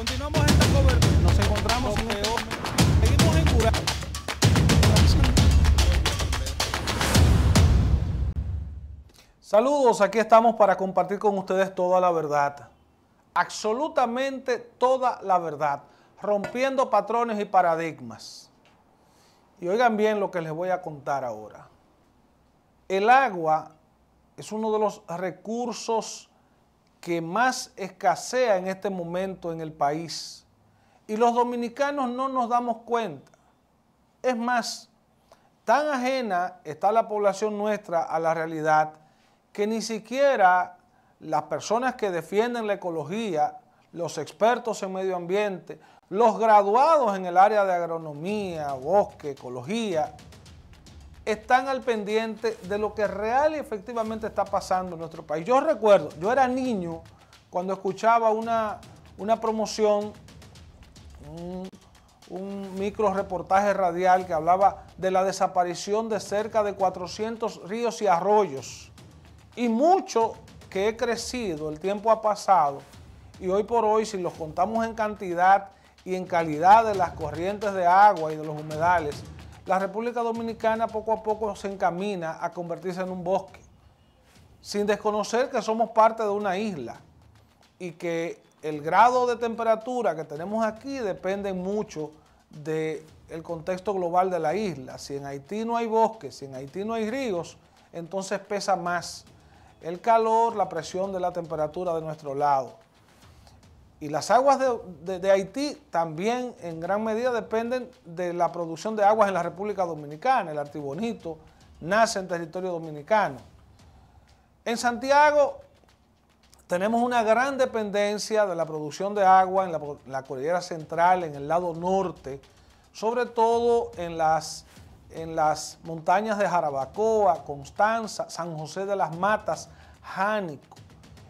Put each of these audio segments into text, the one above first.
Continuamos esta cobertura. Nos encontramos en este Seguimos en curar. Saludos, aquí estamos para compartir con ustedes toda la verdad. Absolutamente toda la verdad. Rompiendo patrones y paradigmas. Y oigan bien lo que les voy a contar ahora. El agua es uno de los recursos que más escasea en este momento en el país. Y los dominicanos no nos damos cuenta. Es más, tan ajena está la población nuestra a la realidad que ni siquiera las personas que defienden la ecología, los expertos en medio ambiente, los graduados en el área de agronomía, bosque, ecología, están al pendiente de lo que real y efectivamente está pasando en nuestro país. Yo recuerdo, yo era niño cuando escuchaba una, promoción, un, un micro reportaje radial que hablaba de la desaparición de cerca de 400 ríos y arroyos. Y mucho que he crecido, el tiempo ha pasado, y hoy por hoy, si los contamos en cantidad y en calidad de las corrientes de agua y de los humedales, la República Dominicana poco a poco se encamina a convertirse en un bosque, sin desconocer que somos parte de una isla y que el grado de temperatura que tenemos aquí depende mucho del contexto global de la isla. Si en Haití no hay bosques, si en Haití no hay ríos, entonces pesa más el calor, la presión de la temperatura de nuestro lado. Y las aguas de, Haití también en gran medida dependen de la producción de aguas en la República Dominicana. El Artibonito nace en territorio dominicano. En Santiago tenemos una gran dependencia de la producción de agua en la, cordillera central, en el lado norte, sobre todo en las, en las montañas de Jarabacoa, Constanza, San José de las Matas, Jánico.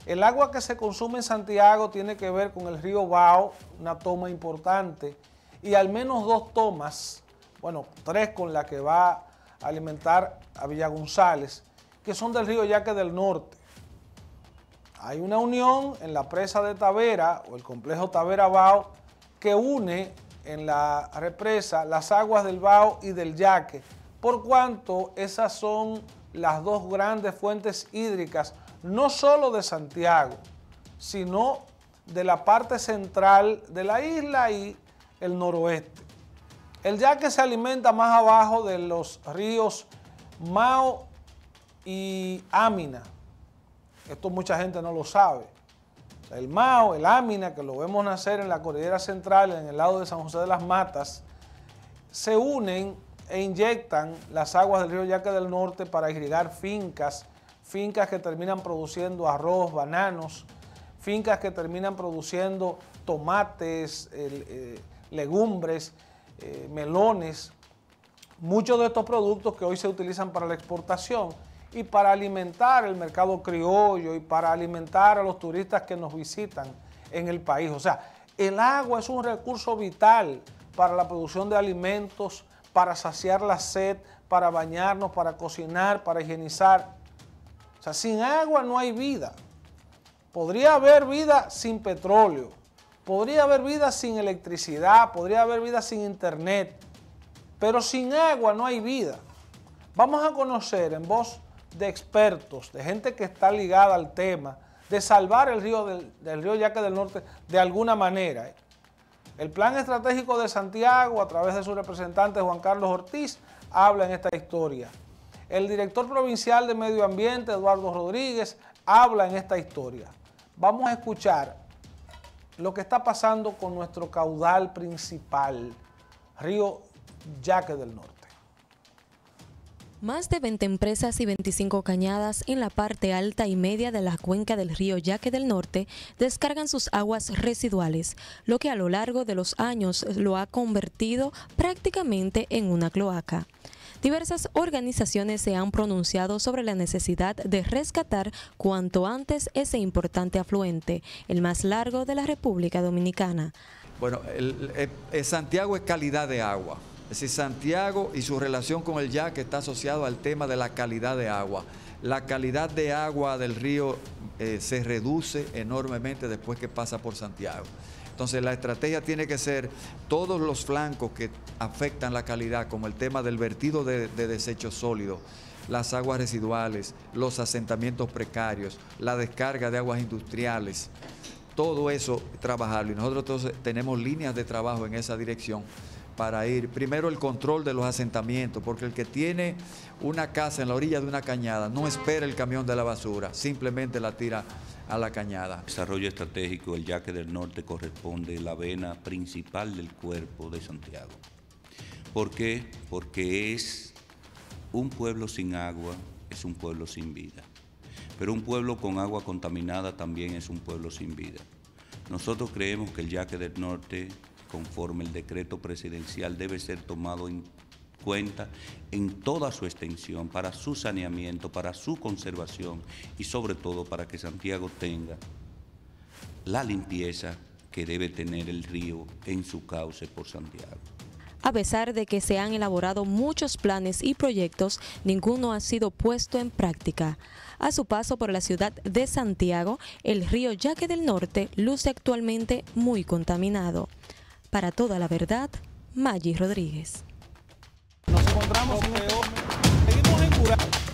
El agua que se consume en Santiago tiene que ver con el río Bao, una toma importante, y al menos dos tomas, bueno, tres con la que va a alimentar a Villa González, que son del río Yaque del Norte. Hay una unión en la presa de Tavera o el complejo Tavera Bao que une en la represa las aguas del Bao y del Yaque, por cuanto esas son las dos grandes fuentes hídricas no solo de Santiago, sino de la parte central de la isla y el noroeste. El yaque se alimenta más abajo de los ríos Mao y Amina. Esto mucha gente no lo sabe. El Mao, el Amina, que lo vemos nacer en la cordillera central, en el lado de San José de las Matas, se unen e inyectan las aguas del río Yaque del Norte para irrigar fincas fincas que terminan produciendo arroz, bananos, fincas que terminan produciendo tomates, eh, legumbres, eh, melones, muchos de estos productos que hoy se utilizan para la exportación y para alimentar el mercado criollo y para alimentar a los turistas que nos visitan en el país. O sea, el agua es un recurso vital para la producción de alimentos, para saciar la sed, para bañarnos, para cocinar, para higienizar. O sea, sin agua no hay vida. Podría haber vida sin petróleo. Podría haber vida sin electricidad. Podría haber vida sin internet. Pero sin agua no hay vida. Vamos a conocer en voz de expertos, de gente que está ligada al tema, de salvar el río, del, río Yaque del Norte de alguna manera. El plan estratégico de Santiago, a través de su representante Juan Carlos Ortiz, habla en esta historia. El director provincial de Medio Ambiente, Eduardo Rodríguez, habla en esta historia. Vamos a escuchar lo que está pasando con nuestro caudal principal, Río Yaque del Norte. Más de 20 empresas y 25 cañadas en la parte alta y media de la cuenca del río Yaque del Norte descargan sus aguas residuales, lo que a lo largo de los años lo ha convertido prácticamente en una cloaca. Diversas organizaciones se han pronunciado sobre la necesidad de rescatar cuanto antes ese importante afluente, el más largo de la República Dominicana. Bueno, Santiago es calidad de agua. Es decir, Santiago y su relación con el ya que está asociado al tema de la calidad de agua. La calidad de agua del río eh, se reduce enormemente después que pasa por Santiago. Entonces la estrategia tiene que ser todos los flancos que afectan la calidad, como el tema del vertido de, desechos sólidos, las aguas residuales, los asentamientos precarios, la descarga de aguas industriales, todo eso trabajarlo. Y nosotros tenemos líneas de trabajo en esa dirección para ir. Primero el control de los asentamientos, porque el que tiene una casa en la orilla de una cañada no espera el camión de la basura, simplemente la tira a la cañada. Desarrollo estratégico, el yaque del norte corresponde a la vena principal del cuerpo de Santiago. ¿Por qué? Porque es un pueblo sin agua, es un pueblo sin vida. Pero un pueblo con agua contaminada también es un pueblo sin vida. Nosotros creemos que el yaque del norte conforme el decreto presidencial debe ser tomado en cuenta en toda su extensión, para su saneamiento, para su conservación y sobre todo para que Santiago tenga la limpieza que debe tener el río en su cauce por Santiago. A pesar de que se han elaborado muchos planes y proyectos, ninguno ha sido puesto en práctica. A su paso por la ciudad de Santiago, el río Yaque del Norte luce actualmente muy contaminado. Para toda la verdad, Maggie Rodríguez. Nos encontramos en un... Seguimos en cura.